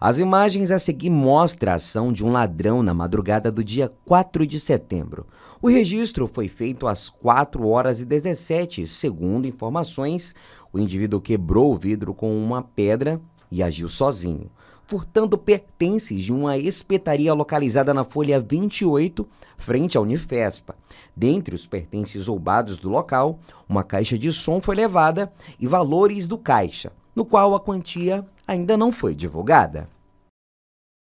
As imagens a seguir mostram a ação de um ladrão na madrugada do dia 4 de setembro. O registro foi feito às 4 horas e 17, segundo informações. O indivíduo quebrou o vidro com uma pedra e agiu sozinho, furtando pertences de uma espetaria localizada na folha 28, frente à Unifespa. Dentre os pertences roubados do local, uma caixa de som foi levada e valores do caixa, no qual a quantia ainda não foi divulgada.